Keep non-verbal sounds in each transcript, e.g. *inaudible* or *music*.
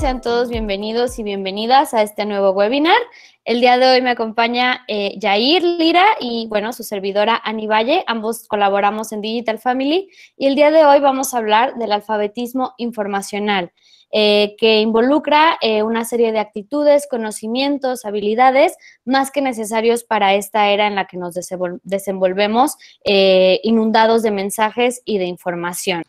Sean todos bienvenidos y bienvenidas a este nuevo webinar. El día de hoy me acompaña jair eh, Lira y, bueno, su servidora Ani Valle. Ambos colaboramos en Digital Family y el día de hoy vamos a hablar del alfabetismo informacional, eh, que involucra eh, una serie de actitudes, conocimientos, habilidades más que necesarios para esta era en la que nos desenvolvemos inundados de mensajes y de información.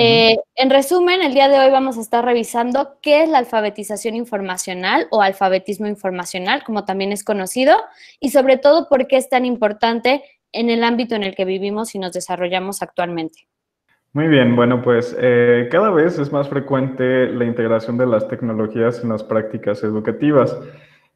Eh, en resumen, el día de hoy vamos a estar revisando qué es la alfabetización informacional o alfabetismo informacional, como también es conocido, y sobre todo por qué es tan importante en el ámbito en el que vivimos y nos desarrollamos actualmente. Muy bien, bueno, pues eh, cada vez es más frecuente la integración de las tecnologías en las prácticas educativas.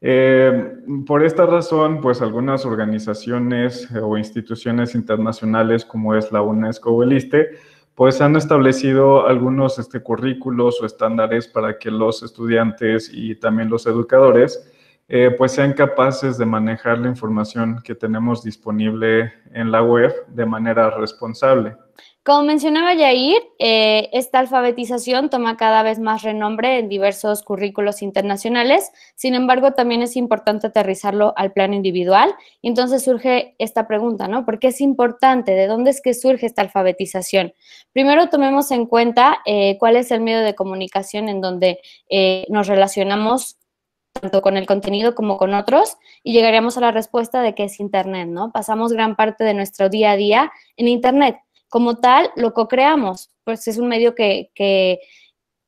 Eh, por esta razón, pues algunas organizaciones o instituciones internacionales como es la UNESCO o el ISTE, pues han establecido algunos este, currículos o estándares para que los estudiantes y también los educadores eh, pues sean capaces de manejar la información que tenemos disponible en la web de manera responsable. Como mencionaba Yair, eh, esta alfabetización toma cada vez más renombre en diversos currículos internacionales, sin embargo también es importante aterrizarlo al plano individual y entonces surge esta pregunta, ¿no? ¿Por qué es importante? ¿De dónde es que surge esta alfabetización? Primero tomemos en cuenta eh, cuál es el medio de comunicación en donde eh, nos relacionamos tanto con el contenido como con otros, y llegaríamos a la respuesta de que es Internet, ¿no? Pasamos gran parte de nuestro día a día en Internet. Como tal, lo co-creamos, pues es un medio que,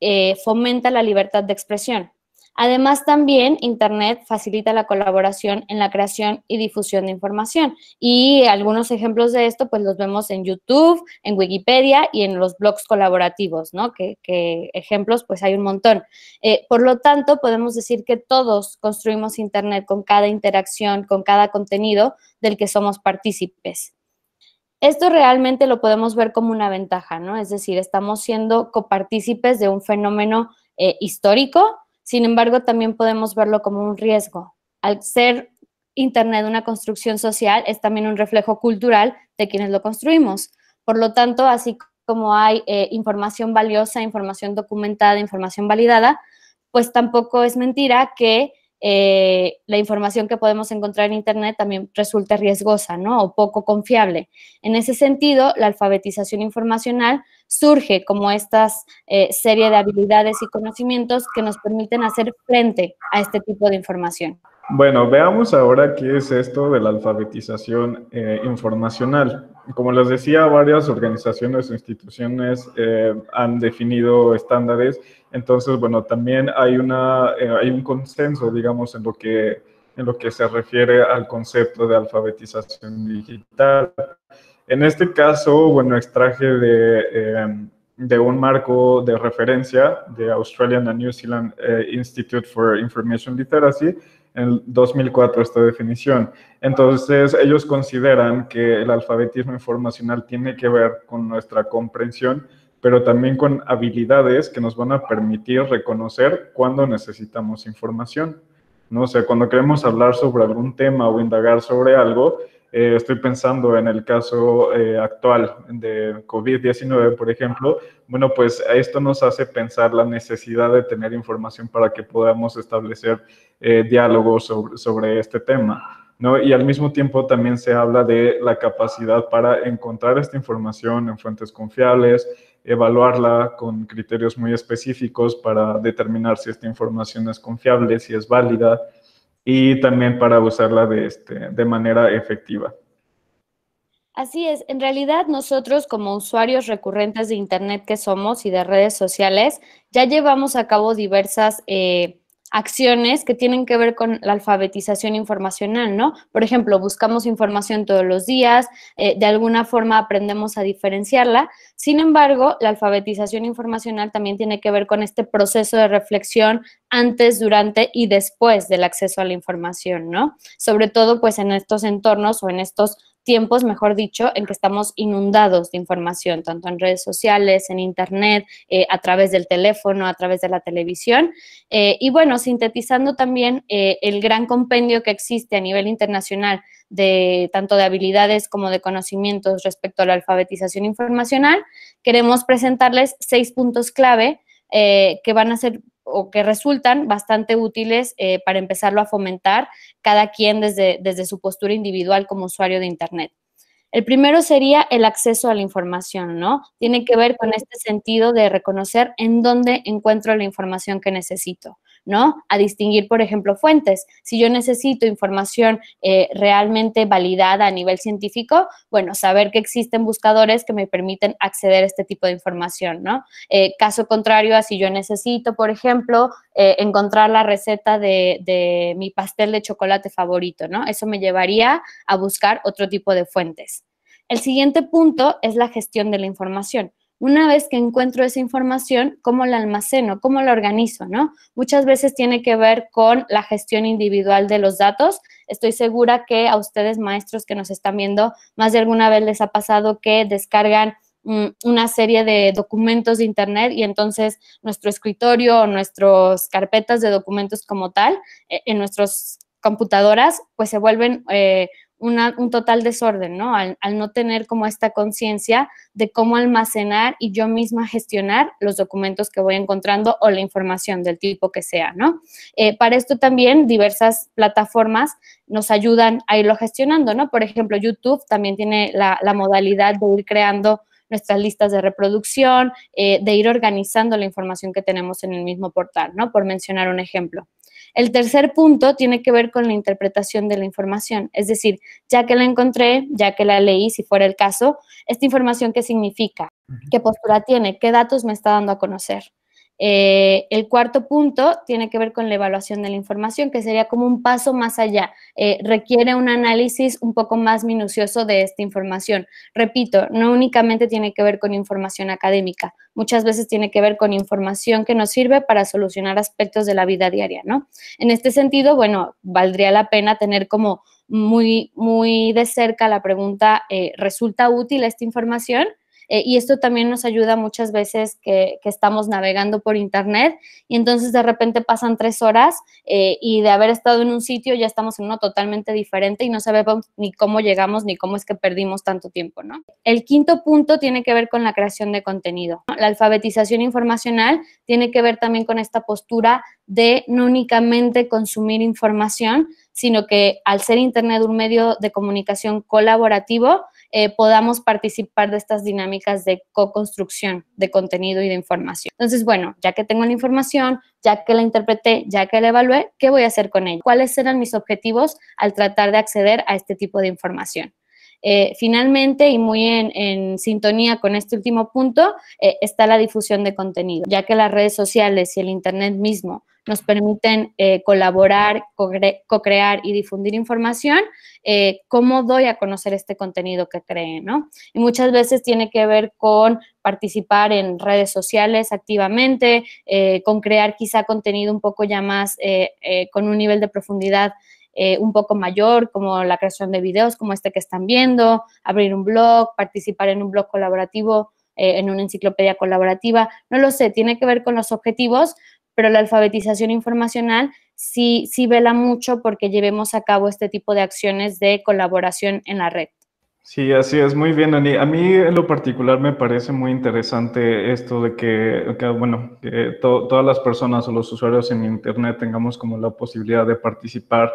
eh, fomenta la libertad de expresión. Además, también Internet facilita la colaboración en la creación y difusión de información. Y algunos ejemplos de esto, pues los vemos en YouTube, en Wikipedia y en los blogs colaborativos, ¿no? Que, ejemplos, pues hay un montón. Eh, por lo tanto, podemos decir que todos construimos Internet con cada interacción, con cada contenido del que somos partícipes. Esto realmente lo podemos ver como una ventaja, ¿no? Es decir, estamos siendo copartícipes de un fenómeno eh, histórico, sin embargo, también podemos verlo como un riesgo. Al ser Internet una construcción social, es también un reflejo cultural de quienes lo construimos. Por lo tanto, así como hay eh, información valiosa, información documentada, información validada, pues tampoco es mentira que eh, la información que podemos encontrar en Internet también resulta riesgosa, ¿no? O poco confiable. En ese sentido, la alfabetización informacional surge como esta eh, serie de habilidades y conocimientos que nos permiten hacer frente a este tipo de información. Bueno, veamos ahora qué es esto de la alfabetización eh, informacional. Como les decía, varias organizaciones e instituciones eh, han definido estándares, entonces, bueno, también hay, una, eh, hay un consenso, digamos, en lo, que, en lo que se refiere al concepto de alfabetización digital. En este caso, bueno, extraje de de un marco de referencia de Australian and New Zealand Institute for Information Literacy, en 2004 esta definición. Entonces, ellos consideran que el alfabetismo informacional tiene que ver con nuestra comprensión, pero también con habilidades que nos van a permitir reconocer cuando necesitamos información. ¿no? O sea, cuando queremos hablar sobre algún tema o indagar sobre algo, eh, estoy pensando en el caso eh, actual de COVID-19, por ejemplo. Bueno, pues esto nos hace pensar la necesidad de tener información para que podamos establecer eh, diálogos sobre, sobre este tema. ¿No? Y al mismo tiempo también se habla de la capacidad para encontrar esta información en fuentes confiables, evaluarla con criterios muy específicos para determinar si esta información es confiable, si es válida, y también para usarla de, este, de manera efectiva. Así es, en realidad nosotros como usuarios recurrentes de Internet que somos y de redes sociales, ya llevamos a cabo diversas... Eh, acciones que tienen que ver con la alfabetización informacional, ¿no? Por ejemplo, buscamos información todos los días, eh, de alguna forma aprendemos a diferenciarla. Sin embargo, la alfabetización informacional también tiene que ver con este proceso de reflexión antes, durante y después del acceso a la información, ¿no? Sobre todo, pues, en estos entornos o en estos tiempos, mejor dicho, en que estamos inundados de información, tanto en redes sociales, en internet, eh, a través del teléfono, a través de la televisión. Eh, y bueno, sintetizando también eh, el gran compendio que existe a nivel internacional de tanto de habilidades como de conocimientos respecto a la alfabetización informacional, queremos presentarles seis puntos clave eh, que van a ser o que resultan bastante útiles eh, para empezarlo a fomentar cada quien desde, desde su postura individual como usuario de Internet. El primero sería el acceso a la información, ¿no? Tiene que ver con este sentido de reconocer en dónde encuentro la información que necesito. ¿no? A distinguir, por ejemplo, fuentes. Si yo necesito información eh, realmente validada a nivel científico, bueno, saber que existen buscadores que me permiten acceder a este tipo de información, ¿no? Eh, caso contrario a si yo necesito, por ejemplo, eh, encontrar la receta de, de mi pastel de chocolate favorito, ¿no? Eso me llevaría a buscar otro tipo de fuentes. El siguiente punto es la gestión de la información. Una vez que encuentro esa información, ¿cómo la almaceno? ¿Cómo la organizo? ¿no? Muchas veces tiene que ver con la gestión individual de los datos. Estoy segura que a ustedes, maestros que nos están viendo, más de alguna vez les ha pasado que descargan mm, una serie de documentos de internet y entonces nuestro escritorio o nuestras carpetas de documentos como tal eh, en nuestras computadoras pues se vuelven eh, un total desorden, ¿no? Al, no tener como esta conciencia de cómo almacenar y yo misma gestionar los documentos que voy encontrando o la información del tipo que sea, ¿no? Eh, para esto también diversas plataformas nos ayudan a irlo gestionando, ¿no? Por ejemplo, YouTube también tiene la, modalidad de ir creando nuestras listas de reproducción, eh, de ir organizando la información que tenemos en el mismo portal, ¿no? Por mencionar un ejemplo. El tercer punto tiene que ver con la interpretación de la información, es decir, ya que la encontré, ya que la leí, si fuera el caso, esta información qué significa, qué postura tiene, qué datos me está dando a conocer. Eh, el cuarto punto tiene que ver con la evaluación de la información, que sería como un paso más allá. Eh, requiere un análisis un poco más minucioso de esta información. Repito, no únicamente tiene que ver con información académica, muchas veces tiene que ver con información que nos sirve para solucionar aspectos de la vida diaria, ¿no? En este sentido, bueno, valdría la pena tener como muy, muy de cerca la pregunta, eh, ¿resulta útil esta información? Eh, y esto también nos ayuda muchas veces que, estamos navegando por internet y entonces de repente pasan tres horas eh, y de haber estado en un sitio ya estamos en uno totalmente diferente y no sabemos ni cómo llegamos ni cómo es que perdimos tanto tiempo, El quinto punto tiene que ver con la creación de contenido. La alfabetización informacional tiene que ver también con esta postura de no únicamente consumir información, sino que al ser Internet un medio de comunicación colaborativo, eh, podamos participar de estas dinámicas de co-construcción de contenido y de información. Entonces, bueno, ya que tengo la información, ya que la interpreté, ya que la evalué, ¿qué voy a hacer con ella? ¿Cuáles serán mis objetivos al tratar de acceder a este tipo de información? Eh, finalmente, y muy en, sintonía con este último punto, eh, está la difusión de contenido, ya que las redes sociales y el Internet mismo nos permiten eh, colaborar, co-crear y difundir información, eh, cómo doy a conocer este contenido que creen, ¿no? Y muchas veces tiene que ver con participar en redes sociales activamente, eh, con crear quizá contenido un poco ya más con un nivel de profundidad un poco mayor, como la creación de videos como este que están viendo, abrir un blog, participar en un blog colaborativo, en una enciclopedia colaborativa, no lo sé, tiene que ver con los objetivos, pero la alfabetización informacional sí, sí vela mucho porque llevemos a cabo este tipo de acciones de colaboración en la red. Sí, así es, muy bien, Ani. A mí en lo particular me parece muy interesante esto de que, bueno, que todas las personas o los usuarios en Internet tengamos como la posibilidad de participar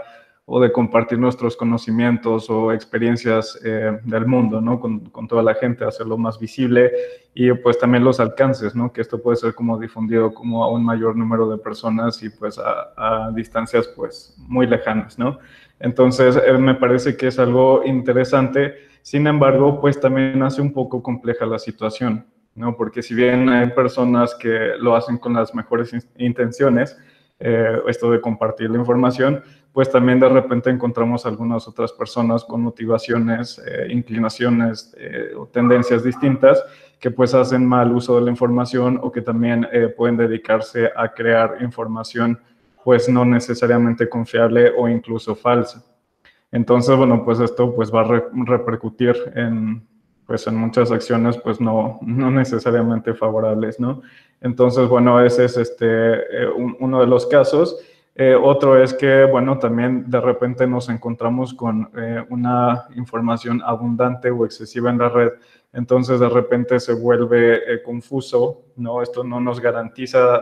o de compartir nuestros conocimientos o experiencias eh, del mundo, ¿no? Con, toda la gente, hacerlo más visible y pues también los alcances, ¿no? Que esto puede ser como difundido como a un mayor número de personas y pues a, distancias pues muy lejanas, ¿no? Entonces eh, me parece que es algo interesante, sin embargo pues también hace un poco compleja la situación, ¿no? Porque si bien hay personas que lo hacen con las mejores intenciones, eh, esto de compartir la información, pues también de repente encontramos algunas otras personas con motivaciones, eh, inclinaciones eh, o tendencias distintas que pues hacen mal uso de la información o que también pueden dedicarse a crear información pues no necesariamente confiable o incluso falsa. Entonces, bueno, pues esto pues va a repercutir en, pues en muchas acciones pues no, no necesariamente favorables, ¿no? Entonces, bueno, ese es este, eh, uno de los casos. Eh, otro es que, bueno, también de repente nos encontramos con eh, una información abundante o excesiva en la red, entonces de repente se vuelve confuso, ¿no? Esto no nos garantiza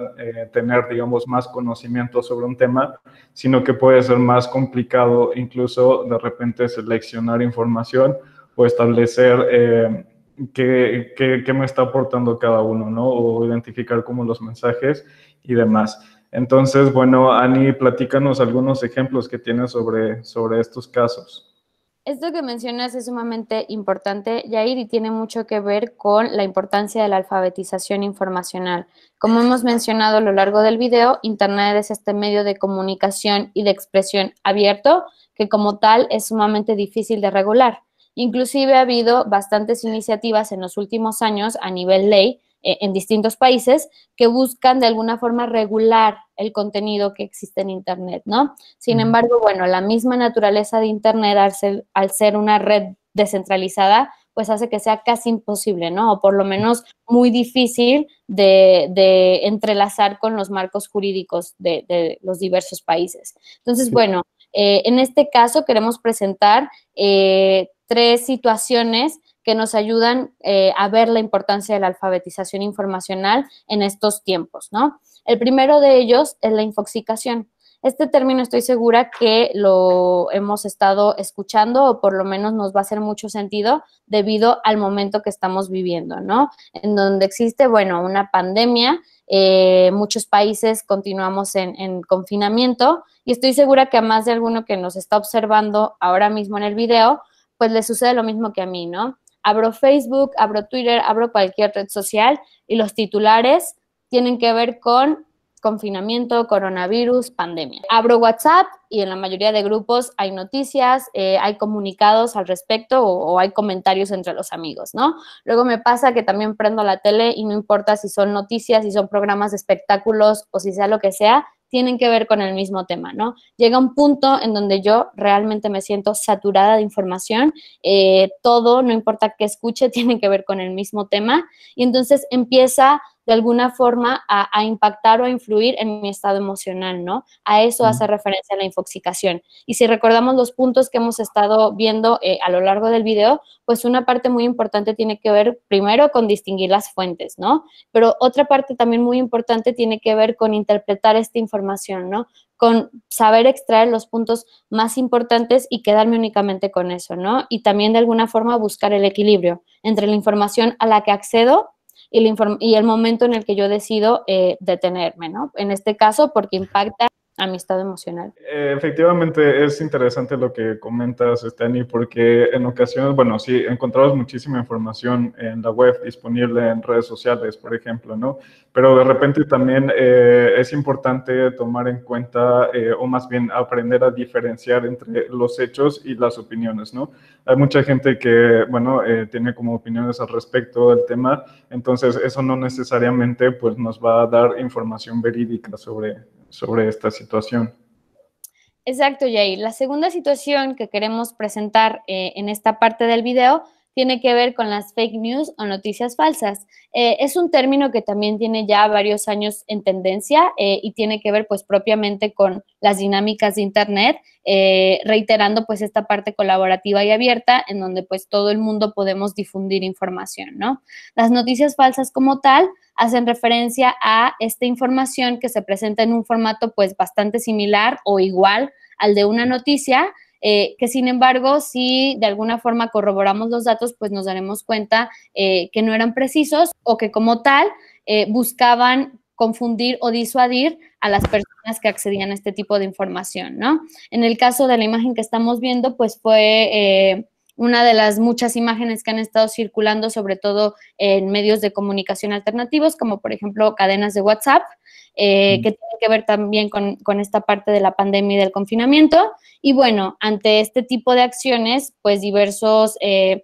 tener, digamos, más conocimiento sobre un tema, sino que puede ser más complicado incluso de repente seleccionar información pues, establecer eh, qué, me está aportando cada uno, ¿no? O identificar como los mensajes y demás. Entonces, bueno, Ani, platícanos algunos ejemplos que tienes sobre, sobre estos casos. Esto que mencionas es sumamente importante, Jair, y tiene mucho que ver con la importancia de la alfabetización informacional. Como hemos mencionado a lo largo del video, Internet es este medio de comunicación y de expresión abierto que como tal es sumamente difícil de regular. Inclusive ha habido bastantes iniciativas en los últimos años a nivel ley eh, en distintos países que buscan de alguna forma regular el contenido que existe en Internet, ¿no? Sin embargo, bueno, la misma naturaleza de Internet al ser, una red descentralizada, pues hace que sea casi imposible, ¿no? O por lo menos muy difícil de, entrelazar con los marcos jurídicos de, de, los diversos países. Entonces, bueno, eh, en este caso queremos presentar eh, tres situaciones que nos ayudan eh, a ver la importancia de la alfabetización informacional en estos tiempos, ¿no? El primero de ellos es la infoxicación. Este término estoy segura que lo hemos estado escuchando o por lo menos nos va a hacer mucho sentido debido al momento que estamos viviendo, ¿no? En donde existe, bueno, una pandemia, eh, muchos países continuamos en confinamiento y estoy segura que a más de alguno que nos está observando ahora mismo en el video, pues le sucede lo mismo que a mí, ¿no? Abro Facebook, abro Twitter, abro cualquier red social y los titulares tienen que ver con confinamiento, coronavirus, pandemia. Abro WhatsApp y en la mayoría de grupos hay noticias, eh, hay comunicados al respecto o, hay comentarios entre los amigos, ¿no? Luego me pasa que también prendo la tele y no importa si son noticias, si son programas de espectáculos o si sea lo que sea, tienen que ver con el mismo tema, ¿no? Llega un punto en donde yo realmente me siento saturada de información, eh, todo, no importa qué escuche, *laughs* tiene que ver con el mismo tema y entonces empieza de alguna forma a, impactar o a influir en mi estado emocional, ¿no? A eso hace referencia la infoxicación. Y si recordamos los puntos que hemos estado viendo eh, a lo largo del video, pues una parte muy importante tiene que ver primero con distinguir las fuentes, ¿no? Pero otra parte también muy importante tiene que ver con interpretar esta información, ¿no? con saber extraer los puntos más importantes y quedarme únicamente con eso, ¿no? Y también de alguna forma buscar el equilibrio entre la información a la que accedo y el, y el momento en el que yo decido eh, detenerme, ¿no? En este caso, porque impacta amistad emocional. Eh, efectivamente, es interesante lo que comentas, Stani, porque en ocasiones, bueno, sí, encontramos muchísima información en la web disponible en redes sociales, por ejemplo, ¿no? Pero de repente también eh, es importante tomar en cuenta, eh, o más bien aprender a diferenciar entre los hechos y las opiniones, ¿no? Hay mucha gente que, bueno, tiene como opiniones al respecto del tema, entonces eso no necesariamente, pues, nos va a dar información verídica sobre sobre esta situación. Exacto, Jay. La segunda situación que queremos presentar eh, en esta parte del video tiene que ver con las fake news o noticias falsas. Eh, es un término que también tiene ya varios años en tendencia eh, y tiene que ver pues propiamente con las dinámicas de Internet, eh, reiterando pues esta parte colaborativa y abierta en donde pues todo el mundo podemos difundir información, ¿no? Las noticias falsas como tal hacen referencia a esta información que se presenta en un formato pues bastante similar o igual al de una noticia, eh, que sin embargo, si de alguna forma corroboramos los datos, pues nos daremos cuenta eh, que no eran precisos o que como tal eh, buscaban confundir o disuadir a las personas que accedían a este tipo de información, ¿no? En el caso de la imagen que estamos viendo, pues fue una de las muchas imágenes que han estado circulando, sobre todo en medios de comunicación alternativos, como por ejemplo cadenas de WhatsApp, eh, que tienen que ver también con, esta parte de la pandemia y del confinamiento. Y bueno, ante este tipo de acciones, pues diversos... Eh,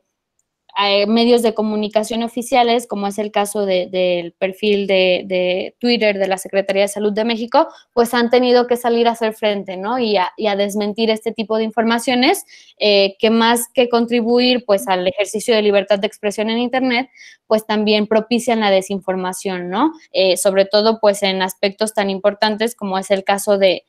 eh, medios de comunicación oficiales, como es el caso del perfil de, Twitter de la Secretaría de Salud de México, pues han tenido que salir a hacer frente, ¿no? Y a, desmentir este tipo de informaciones eh, que más que contribuir, pues, al ejercicio de libertad de expresión en Internet, pues también propician la desinformación, ¿no? Eh, sobre todo, pues, en aspectos tan importantes como es el caso de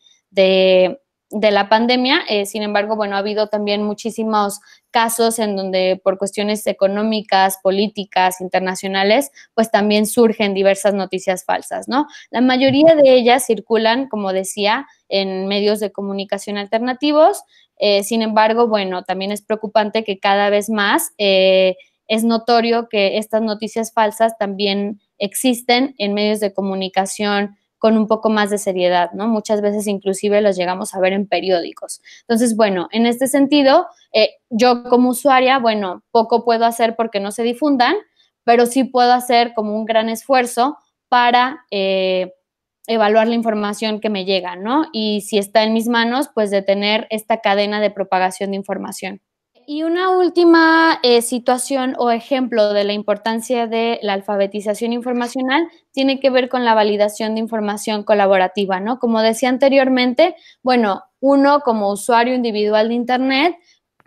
de la pandemia. Eh, sin embargo, bueno, ha habido también muchísimos casos en donde por cuestiones económicas, políticas, internacionales, pues también surgen diversas noticias falsas, ¿no? La mayoría de ellas circulan, como decía, en medios de comunicación alternativos. Eh, sin embargo, bueno, también es preocupante que cada vez más eh, es notorio que estas noticias falsas también existen en medios de comunicación con un poco más de seriedad, ¿no? Muchas veces inclusive los llegamos a ver en periódicos. Entonces, bueno, en este sentido, eh, yo como usuaria, bueno, poco puedo hacer porque no se difundan, pero sí puedo hacer como un gran esfuerzo para... Eh, evaluar la información que me llega, ¿no? Y si está en mis manos, pues detener esta cadena de propagación de información y una última eh, situación o ejemplo de la importancia de la alfabetización informacional tiene que ver con la validación de información colaborativa, ¿no? Como decía anteriormente, bueno, uno como usuario individual de Internet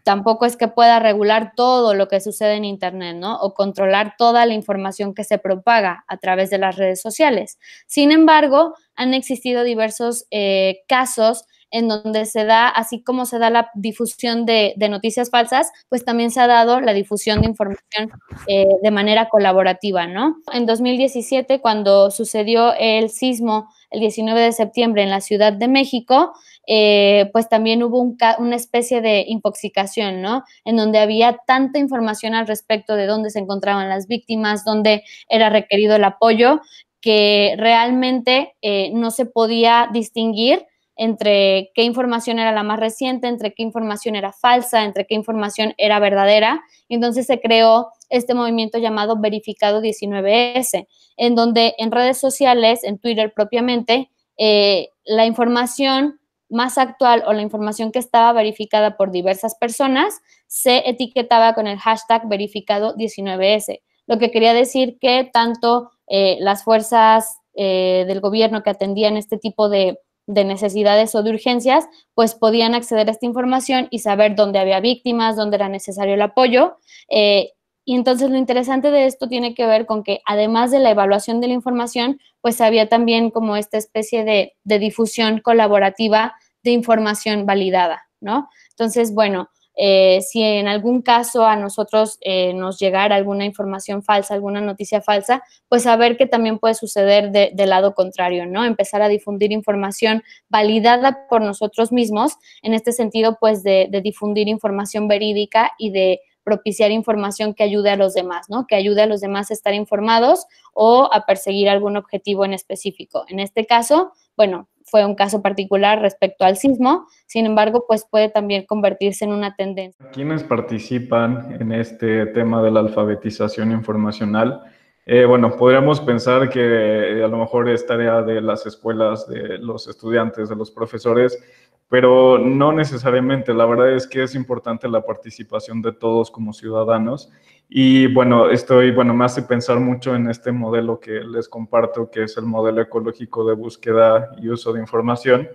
tampoco es que pueda regular todo lo que sucede en Internet, ¿no? O controlar toda la información que se propaga a través de las redes sociales. Sin embargo, han existido diversos eh, casos en donde se da, así como se da la difusión de, noticias falsas, pues también se ha dado la difusión de información eh, de manera colaborativa, ¿no? En 2017, cuando sucedió el sismo el 19 de septiembre en la Ciudad de México, eh, pues también hubo una especie de intoxicación, ¿no? En donde había tanta información al respecto de dónde se encontraban las víctimas, dónde era requerido el apoyo, que realmente eh, no se podía distinguir entre qué información era la más reciente, entre qué información era falsa, entre qué información era verdadera. Entonces se creó este movimiento llamado Verificado 19S, en donde en redes sociales, en Twitter propiamente, eh, la información más actual o la información que estaba verificada por diversas personas se etiquetaba con el hashtag verificado 19S. Lo que quería decir que tanto eh, las fuerzas eh, del gobierno que atendían este tipo de, necesidades o de urgencias, pues podían acceder a esta información y saber dónde había víctimas, dónde era necesario el apoyo. Eh, y entonces lo interesante de esto tiene que ver con que además de la evaluación de la información, pues había también como esta especie de, de difusión colaborativa de información validada, ¿no? Entonces, bueno, eh, si en algún caso a nosotros eh, nos llegara alguna información falsa, alguna noticia falsa, pues saber que también puede suceder de, del lado contrario, ¿no? Empezar a difundir información validada por nosotros mismos, en este sentido, pues de, de difundir información verídica y de propiciar información que ayude a los demás, ¿no? Que ayude a los demás a estar informados o a perseguir algún objetivo en específico. En este caso, bueno, fue un caso particular respecto al sismo, sin embargo, pues puede también convertirse en una tendencia. ¿Quiénes participan en este tema de la alfabetización informacional? Eh, bueno, podríamos pensar que eh, a lo mejor es tarea de las escuelas, de los estudiantes, de los profesores, pero no necesariamente. La verdad es que es importante la participación de todos como ciudadanos. Y bueno, estoy, bueno, me hace pensar mucho en este modelo que les comparto, que es el modelo ecológico de búsqueda y uso de información,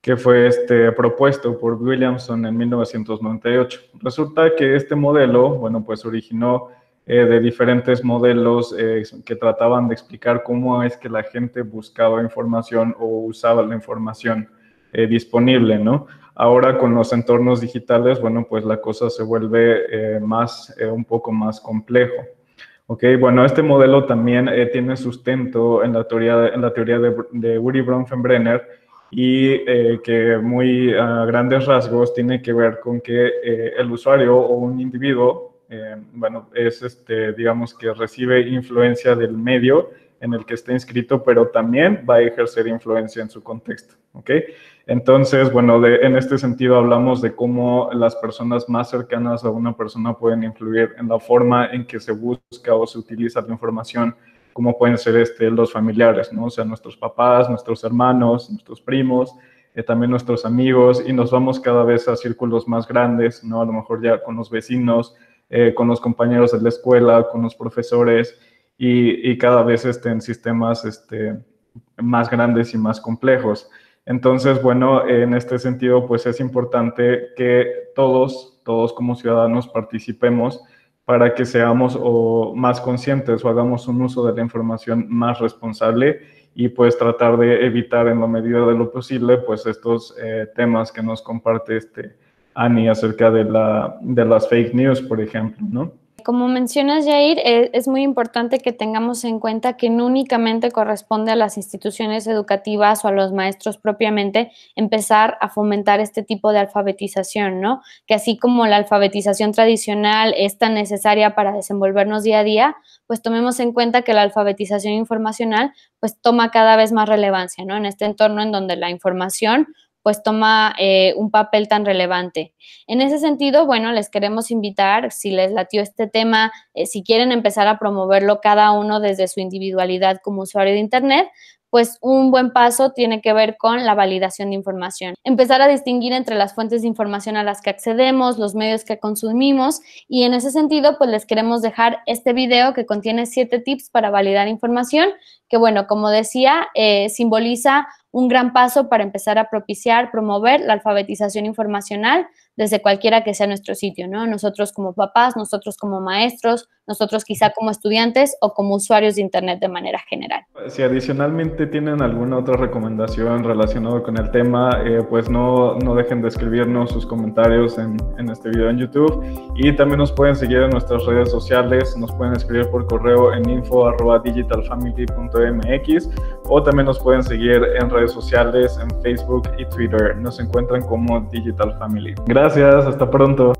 que fue este, propuesto por Williamson en 1998. Resulta que este modelo, bueno, pues originó eh, de diferentes modelos eh, que trataban de explicar cómo es que la gente buscaba información o usaba la información eh, disponible, ¿no? Ahora con los entornos digitales, bueno, pues la cosa se vuelve más, un poco más complejo. Ok, bueno, este modelo también tiene sustento en la teoría, en la teoría de, de Uri Bronfenbrenner y que muy a grandes rasgos tiene que ver con que el usuario o un individuo eh, bueno, es este, digamos que recibe influencia del medio en el que está inscrito, pero también va a ejercer influencia en su contexto, ¿ok? Entonces, bueno, en este sentido hablamos de cómo las personas más cercanas a una persona pueden influir en la forma en que se busca o se utiliza la información, como pueden ser este, los familiares, ¿no? O sea, nuestros papás, nuestros hermanos, nuestros primos, eh, también nuestros amigos, y nos vamos cada vez a círculos más grandes, ¿no? A lo mejor ya con los vecinos, eh, con los compañeros de la escuela, con los profesores y, cada vez estén en sistemas este, más grandes y más complejos. Entonces, bueno, en este sentido, pues es importante que todos, todos como ciudadanos participemos para que seamos o más conscientes o hagamos un uso de la información más responsable y pues tratar de evitar en la medida de lo posible pues estos eh, temas que nos comparte este, Ani acerca de, la, de las fake news, por ejemplo, ¿no? Como mencionas, Jair, eh, es muy importante que tengamos en cuenta que no únicamente corresponde a las instituciones educativas o a los maestros propiamente empezar a fomentar este tipo de alfabetización, ¿no? Que así como la alfabetización tradicional es tan necesaria para desenvolvernos día a día, pues tomemos en cuenta que la alfabetización informacional pues toma cada vez más relevancia, ¿no? En este entorno en donde la información pues toma eh, un papel tan relevante. En ese sentido, bueno, les queremos invitar, si les latió este tema, eh, si quieren empezar a promoverlo cada uno desde su individualidad como usuario de Internet, pues un buen paso tiene que ver con la validación de información. Empezar a distinguir entre las fuentes de información a las que accedemos, los medios que consumimos y en ese sentido pues les queremos dejar este video que contiene siete tips para validar información que bueno, como decía, eh, simboliza un gran paso para empezar a propiciar, promover la alfabetización informacional desde cualquiera que sea nuestro sitio, ¿no? Nosotros como papás, nosotros como maestros, nosotros quizá como estudiantes o como usuarios de Internet de manera general. Si adicionalmente tienen alguna otra recomendación relacionada con el tema, eh, pues no, no, dejen de escribirnos sus comentarios en, en, este video en YouTube y también nos pueden seguir en nuestras redes sociales, nos pueden escribir por correo en info.digitalfamily.mx o también nos pueden seguir en redes sociales, en Facebook y Twitter. Nos encuentran como Digital Family. Gracias, hasta pronto.